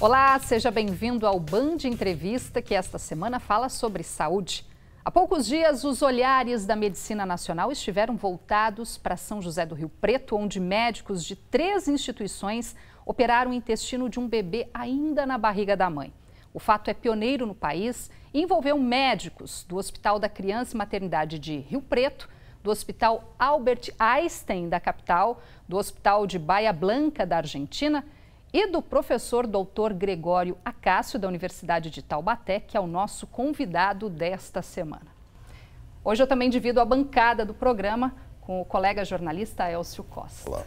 Olá, seja bem-vindo ao Band Entrevista, que esta semana fala sobre saúde. Há poucos dias, os olhares da medicina nacional estiveram voltados para São José do Rio Preto, onde médicos de três instituições operaram o intestino de um bebê ainda na barriga da mãe. O fato é pioneiro no país e envolveu médicos do Hospital da Criança e Maternidade de Rio Preto, do Hospital Albert Einstein da capital, do Hospital de Baia Blanca da Argentina e do professor doutor Gregório Acácio, da Universidade de Taubaté, que é o nosso convidado desta semana. Hoje eu também divido a bancada do programa com o colega jornalista Elcio Costa. Olá.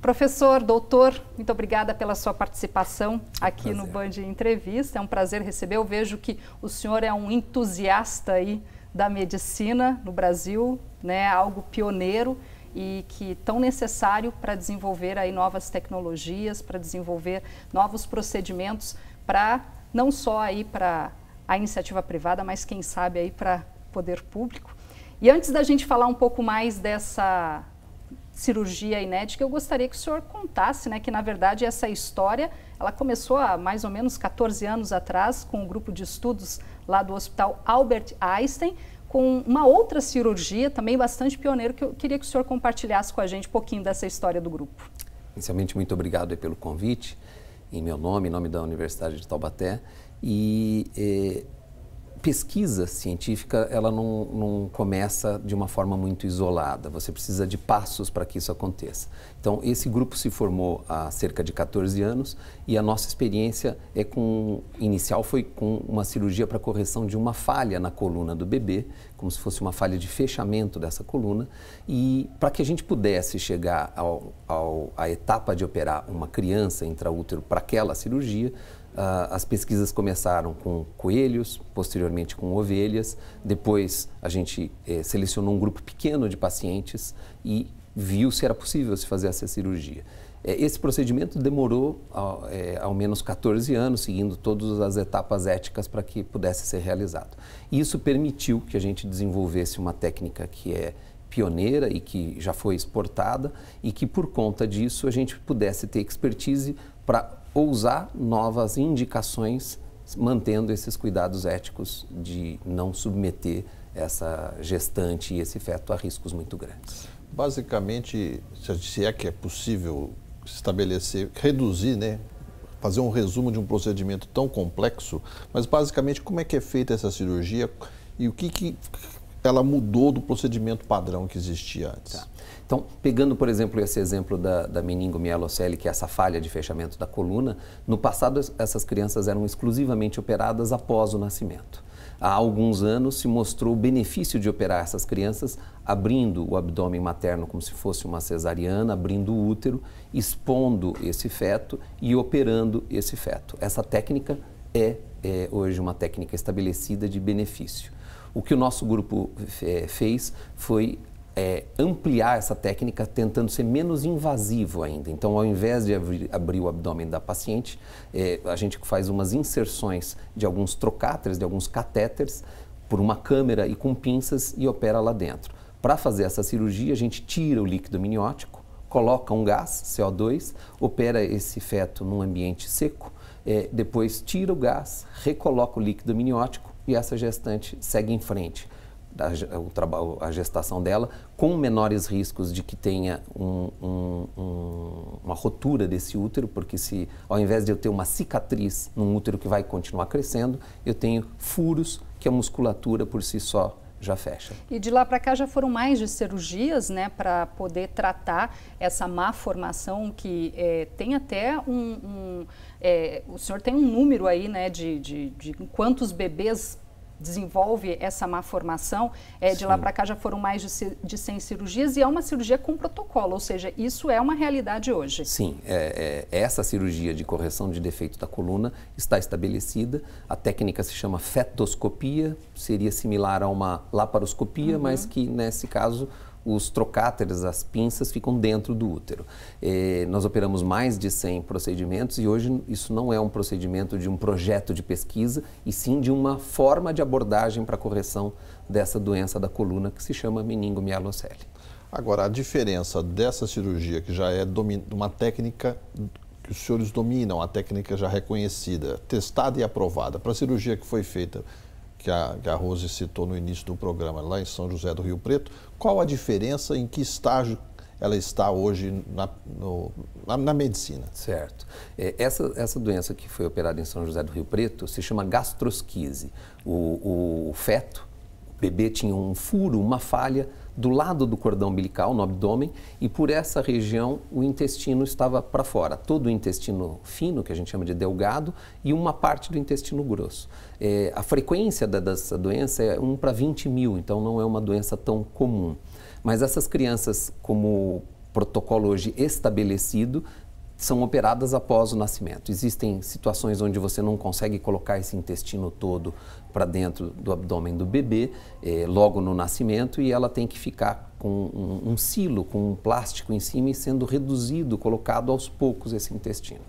Professor, doutor, muito obrigada pela sua participação aqui prazer. no Band Entrevista. É um prazer receber. Eu vejo que o senhor é um entusiasta aí da medicina no Brasil, né? Algo pioneiro e que tão necessário para desenvolver aí novas tecnologias, para desenvolver novos procedimentos para não só aí para a iniciativa privada, mas quem sabe aí para poder público. E antes da gente falar um pouco mais dessa cirurgia inédita, eu gostaria que o senhor contasse, né, que na verdade essa história, ela começou há mais ou menos 14 anos atrás com um grupo de estudos lá do Hospital Albert Einstein, com uma outra cirurgia também bastante pioneira, que eu queria que o senhor compartilhasse com a gente um pouquinho dessa história do grupo. Inicialmente, muito obrigado pelo convite, em meu nome, em nome da Universidade de Taubaté. E eh, pesquisa científica ela não, não começa de uma forma muito isolada. Você precisa de passos para que isso aconteça. Então, esse grupo se formou há cerca de 14 anos e a nossa experiência é com inicial foi com uma cirurgia para correção de uma falha na coluna do bebê, como se fosse uma falha de fechamento dessa coluna, e para que a gente pudesse chegar ao, ao, à etapa de operar uma criança intraútero para aquela cirurgia, ah, as pesquisas começaram com coelhos, posteriormente com ovelhas, depois a gente é, selecionou um grupo pequeno de pacientes e viu se era possível se fazer essa cirurgia. É, esse procedimento demorou ao, ah, é, eh, ao, menos 14 anos, seguindo todas as etapas éticas para que pudesse ser realizado. isso permitiu que a gente desenvolvesse uma técnica que é pioneira e que já foi exportada e que por conta disso a gente pudesse ter expertise para ousar novas indicações, mantendo esses cuidados éticos de não submeter essa gestante e esse feto a riscos muito grandes. Basicamente, se é que é possível estabelecer, reduzir, né, fazer um resumo de um procedimento tão complexo, mas basicamente como é que é feita essa cirurgia e o que, que ela mudou do procedimento padrão que existia antes. Tá. Então, pegando, por exemplo, esse exemplo da, da meningomielocele, que é essa falha de fechamento da coluna, no passado essas crianças eram exclusivamente operadas após o nascimento. Há alguns anos se mostrou o benefício de operar essas crianças abrindo o abdômen materno como se fosse uma cesariana, abrindo o útero, expondo esse feto e operando esse feto. Essa técnica é, é hoje uma técnica estabelecida de benefício. O que o nosso grupo é, fez foi é, ampliar essa técnica tentando ser menos invasivo ainda. Então, ao invés de abrir, abrir o abdômen da paciente, é, a gente faz umas inserções de alguns trocáteres, de alguns catéteres, por uma câmera e com pinças e opera lá dentro. Para fazer essa cirurgia, a gente tira o líquido amniótico, coloca um gás, CO2, opera esse feto num ambiente seco, é, depois tira o gás, recoloca o líquido amniótico e essa gestante segue em frente a, a gestação dela com menores riscos de que tenha um, um, um, uma rotura desse útero, porque se ao invés de eu ter uma cicatriz num útero que vai continuar crescendo, eu tenho furos que a musculatura por si só já fecha. E de lá para cá já foram mais de cirurgias, né, para poder tratar essa má formação que é, tem até um, um é, o senhor tem um número aí, né, de, de, de quantos bebês desenvolve essa má formação, é, de lá para cá já foram mais de, de 100 cirurgias e é uma cirurgia com protocolo, ou seja, isso é uma realidade hoje. Sim, é, é, essa cirurgia de correção de defeito da coluna está estabelecida. A técnica se chama fetoscopia, seria similar a uma laparoscopia, uhum. mas que nesse caso os trocáteres, as pinças, ficam dentro do útero. É, nós operamos mais de 100 procedimentos e hoje isso não é um procedimento de um projeto de pesquisa, e sim de uma forma de abordagem para correção dessa doença da coluna que se chama meningomialocele. Agora, a diferença dessa cirurgia, que já é uma técnica que os senhores dominam, a técnica já reconhecida, testada e aprovada, para a cirurgia que foi feita que a, que a Rose citou no início do programa, lá em São José do Rio Preto, qual a diferença em que estágio ela está hoje na, no, na, na, medicina? Certo. É, essa, essa doença que foi operada em São José do Rio Preto se chama gastrosquise. O, o feto bebê tinha um furo, uma falha do lado do cordão umbilical, no abdômen, e por essa região o intestino estava para fora. Todo o intestino fino, que a gente chama de delgado, e uma parte do intestino grosso. É, a frequência da, dessa doença é 1 para 20 mil, então não é uma doença tão comum. Mas essas crianças, como protocolo hoje estabelecido, são operadas após o nascimento. Existem situações onde você não consegue colocar esse intestino todo para dentro do abdômen do bebê eh, logo no nascimento e ela tem que ficar com um, um, silo, com um plástico em cima e sendo reduzido, colocado aos poucos esse intestino.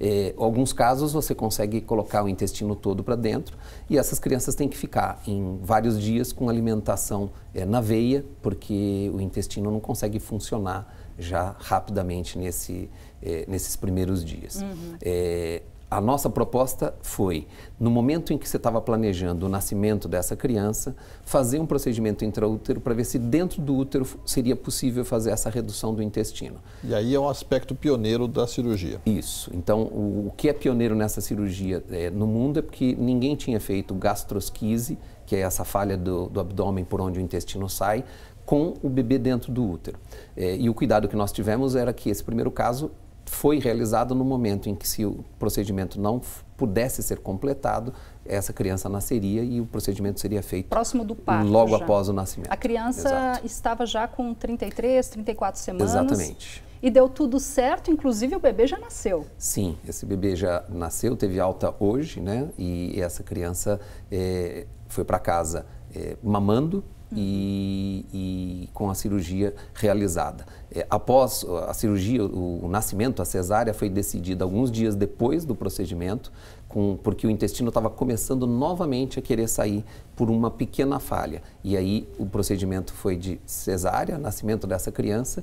Eh, alguns casos você consegue colocar o intestino todo para dentro e essas crianças têm que ficar em vários dias com alimentação eh, na veia, porque o intestino não consegue funcionar já rapidamente nesse, é, nesses primeiros dias. Uhum. É, a nossa proposta foi, no momento em que você estava planejando o nascimento dessa criança, fazer um procedimento intraútero para ver se dentro do útero seria possível fazer essa redução do intestino. E aí é um aspecto pioneiro da cirurgia. Isso. Então, o, o que é pioneiro nessa cirurgia é, no mundo é porque ninguém tinha feito gastrosquise, que é essa falha do, do abdômen por onde o intestino sai, com o bebê dentro do útero. É, e o cuidado que nós tivemos era que esse primeiro caso foi realizado no momento em que, se o procedimento não pudesse ser completado, essa criança nasceria e o procedimento seria feito próximo do parto, logo já. após o nascimento. A criança Exato. estava já com 33, 34 semanas. Exatamente. E deu tudo certo, inclusive o bebê já nasceu. Sim, esse bebê já nasceu, teve alta hoje, né? E essa criança é, foi para casa é, mamando, e, e, com a cirurgia realizada. É, após a cirurgia, o, o, nascimento, a cesárea, foi decidida alguns dias depois do procedimento, com, porque o intestino estava começando novamente a querer sair por uma pequena falha. E aí o procedimento foi de cesárea, nascimento dessa criança,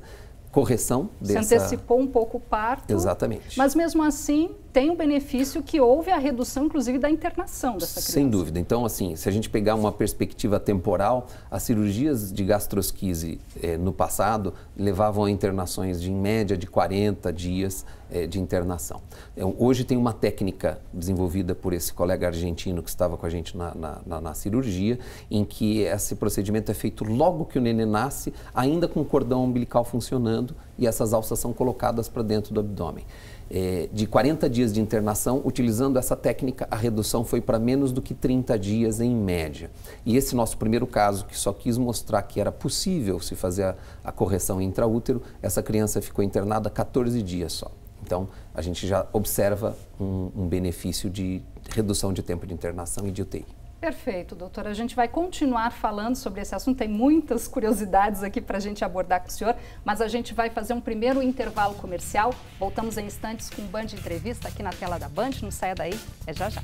correção dessa... Se antecipou um pouco o parto. Exatamente. Mas mesmo assim, tem um benefício que houve a redução, inclusive, da internação dessa criança. Sem dúvida. Então, assim, se a gente pegar uma perspectiva temporal, as cirurgias de gastrosquise eh, no passado levavam a internações de, em média, de 40 dias eh, de internação. Então, hoje tem uma técnica desenvolvida por esse colega argentino que estava com a gente na, na, na, na cirurgia, em que esse procedimento é feito logo que o neném nasce, ainda com o cordão umbilical funcionando, e essas alças são colocadas para dentro do abdômen é, de 40 dias de internação, utilizando essa técnica, a redução foi para menos do que 30 dias em média. E esse nosso primeiro caso, que só quis mostrar que era possível se fazer a, a correção intraútero, essa criança ficou internada 14 dias só. Então, a gente já observa um, um benefício de redução de tempo de internação e de UTI. Perfeito, doutora. A gente vai continuar falando sobre esse assunto. Tem muitas curiosidades aqui para a gente abordar com o senhor, mas a gente vai fazer um primeiro intervalo comercial. Voltamos em instantes com o Band Entrevista aqui na tela da Band. Não saia daí, é já já.